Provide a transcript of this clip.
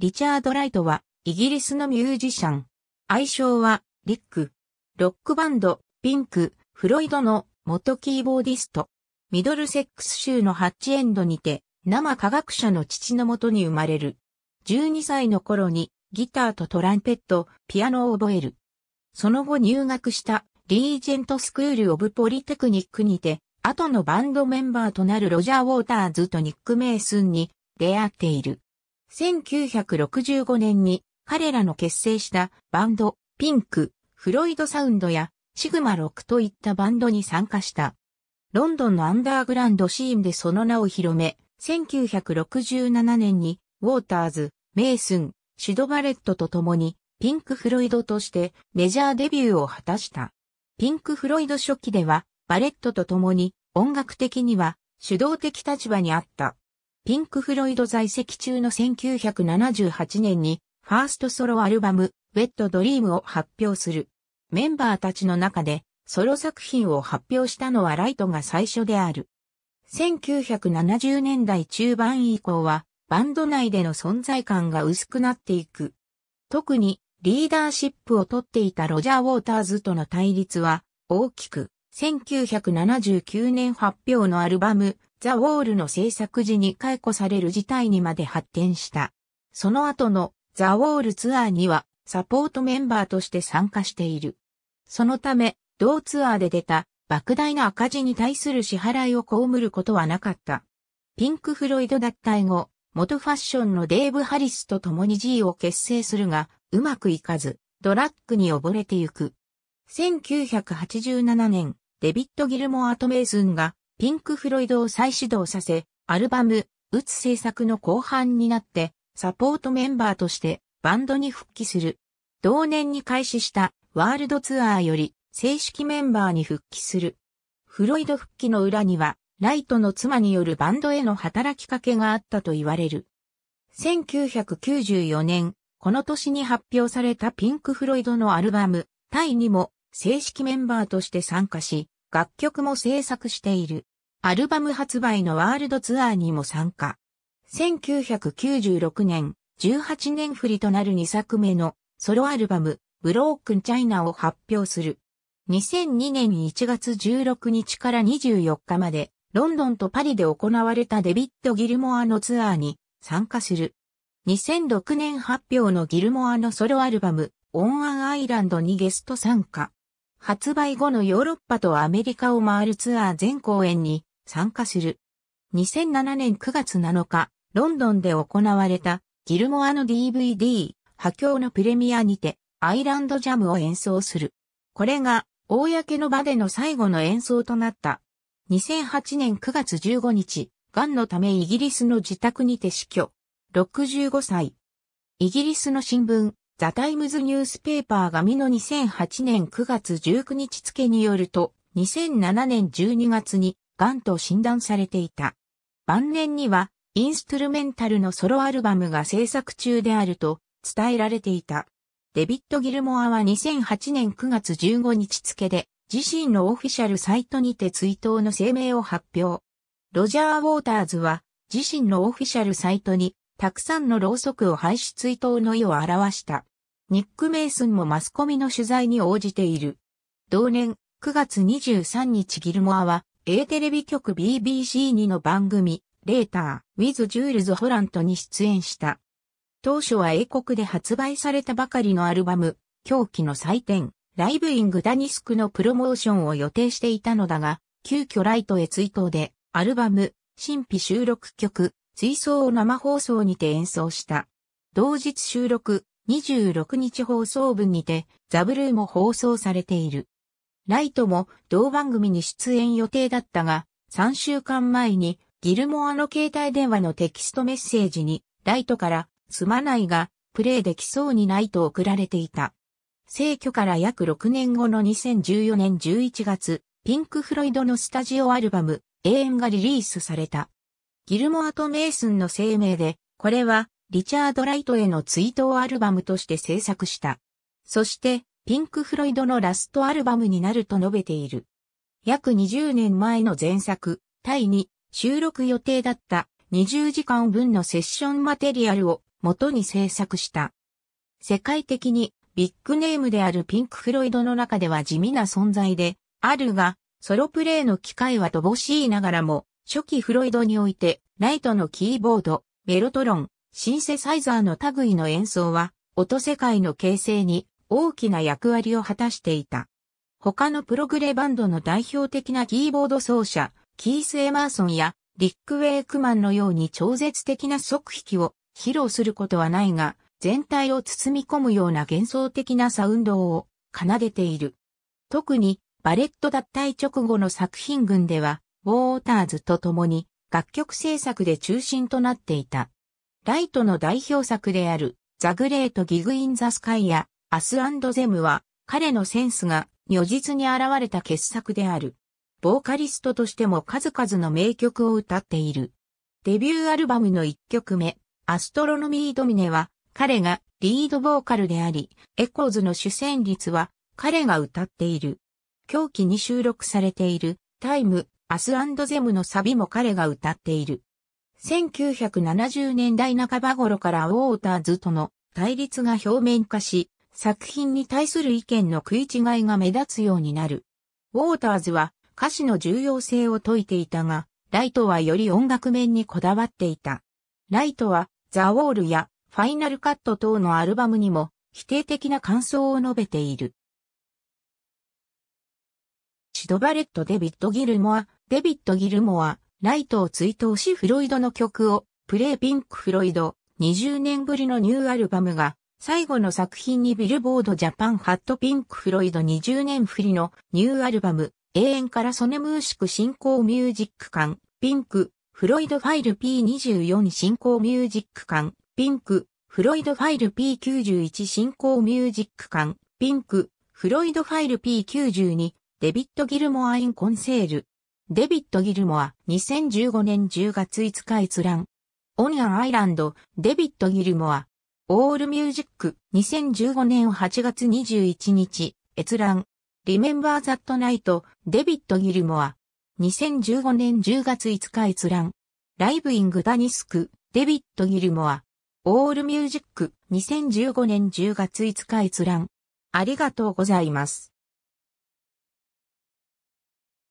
リチャード・ライトは、イギリスのミュージシャン。愛称は、リック。ロックバンド、ピンク、フロイドの元キーボーディスト。ミドルセックス州のハッチエンドにて、生科学者の父のもとに生まれる。12歳の頃に、ギターとトランペット、ピアノを覚える。その後入学したリージェントスクール・オブ・ポリテクニックにて、後のバンドメンバーとなるロジャー・ウォーターズとニック・メイスンに出会っている。1965年に彼らの結成したバンド、ピンク、フロイドサウンドやシグマ6といったバンドに参加した。ロンドンのアンダーグランドシーンでその名を広め、1967年にウォーターズ、メイスン、シドバレットと共にピンク・フロイドとしてメジャーデビューを果たした。ピンク・フロイド初期ではバレットと共に音楽的には主導的立場にあった。ピンク・フロイド在籍中の1978年に、ファーストソロアルバム、ウェット・ドリームを発表する。メンバーたちの中で、ソロ作品を発表したのはライトが最初である。1970年代中盤以降は、バンド内での存在感が薄くなっていく。特に、リーダーシップを取っていたロジャー・ウォーターズとの対立は、大きく、1979年発表のアルバム、ザ・ウォールの制作時に解雇される事態にまで発展した。その後のザ・ウォールツアーにはサポートメンバーとして参加している。そのため、同ツアーで出た莫大な赤字に対する支払いを被ることはなかった。ピンク・フロイド脱退後、元ファッションのデーブ・ハリスと共に G を結成するが、うまくいかず、ドラッグに溺れてゆく。1987年、デビッド・ギルモア・トメイスンがピンク・フロイドを再始動させ、アルバム、うつ制作の後半になって、サポートメンバーとしてバンドに復帰する。同年に開始したワールドツアーより正式メンバーに復帰する。フロイド復帰の裏には、ライトの妻によるバンドへの働きかけがあったと言われる。1994年、この年に発表されたピンク・フロイドのアルバム、タイにも正式メンバーとして参加し、楽曲も制作している。アルバム発売のワールドツアーにも参加。1996年、18年振りとなる2作目のソロアルバム、ブロークンチャイナを発表する。2002年1月16日から24日まで、ロンドンとパリで行われたデビッド・ギルモアのツアーに参加する。2006年発表のギルモアのソロアルバム、オン・アン・アイランドにゲスト参加。発売後のヨーロッパとアメリカを回るツアー全公演に参加する。2007年9月7日、ロンドンで行われたギルモアの DVD、波境のプレミアにて、アイランドジャムを演奏する。これが、公の場での最後の演奏となった。2008年9月15日、癌のためイギリスの自宅にて死去。65歳。イギリスの新聞、ザ・タイムズ・ニュースペーパーがみの2008年9月19日付によると、2007年12月に癌と診断されていた。晩年には、インストゥルメンタルのソロアルバムが制作中であると伝えられていた。デビッド・ギルモアは2008年9月15日付で自身のオフィシャルサイトにて追悼の声明を発表。ロジャー・ウォーターズは自身のオフィシャルサイトにたくさんのろうそくを廃止追悼の意を表した。ニック・メイスンもマスコミの取材に応じている。同年9月23日ギルモアは A テレビ局 BBC2 の番組、レーター、with ジュールズ・ホラントに出演した。当初は英国で発売されたばかりのアルバム、狂気の祭典、ライブイングダニスクのプロモーションを予定していたのだが、急遽ライトへ追悼で、アルバム、神秘収録曲、追奏を生放送にて演奏した。同日収録、26日放送分にて、ザブルーも放送されている。ライトも同番組に出演予定だったが、3週間前にギルモアの携帯電話のテキストメッセージに、ライトからすまないが、プレイできそうにないと送られていた。逝去から約6年後の2014年11月、ピンク・フロイドのスタジオアルバム、永遠がリリースされた。ギルモアとメイスンの声明で、これはリチャード・ライトへの追悼アルバムとして制作した。そして、ピンク・フロイドのラストアルバムになると述べている。約20年前の前作、タイに収録予定だった20時間分のセッションマテリアルを元に制作した。世界的にビッグネームであるピンク・フロイドの中では地味な存在であるが、ソロプレイの機会は乏しいながらも、初期フロイドにおいて、ライトのキーボード、メロトロン、シンセサイザーの類の演奏は、音世界の形成に大きな役割を果たしていた。他のプログレバンドの代表的なキーボード奏者、キース・エマーソンやリック・ウェイクマンのように超絶的な即引きを披露することはないが、全体を包み込むような幻想的なサウンドを奏でている。特にバレット脱退直後の作品群では、ウォーターズと共に楽曲制作で中心となっていた。ライトの代表作であるザ・グレート・ギグ・イン・ザ・スカイやアスゼムは彼のセンスが如実に現れた傑作である。ボーカリストとしても数々の名曲を歌っている。デビューアルバムの1曲目、アストロノミードミネは彼がリードボーカルであり、エコーズの主旋律は彼が歌っている。狂気に収録されているタイム、アスゼムのサビも彼が歌っている。1970年代半ば頃からウォーターズとの対立が表面化し、作品に対する意見の食い違いが目立つようになる。ウォーターズは歌詞の重要性を説いていたが、ライトはより音楽面にこだわっていた。ライトはザ・ウォールやファイナルカット等のアルバムにも否定的な感想を述べている。シドバレット・デビッド・ギルモア、デビッド・ギルモア、ライトを追悼しフロイドの曲を、プレイ・ピンク・フロイド、20年ぶりのニューアルバムが最後の作品にビルボードジャパンハットピンクフロイド20年振りのニューアルバム永遠からソネムーシク進行ミュージック館ピンクフロイドファイル P24 進行ミュージック館ピンクフロイドファイル P91 進行ミュージック館ピンクフロイドファイル P92 デビット・ギルモア・イン・コンセールデビット・ギルモア2015年10月5日閲覧オニアン・アイランドデビット・ギルモアオールミュージック2015年8月21日閲覧リメンバーザットナイトデビッド・ギルモア2015年10月5日閲覧ライブイングダニスクデビッド・ギルモアオールミュージック2015年10月5日閲覧ありがとうございます。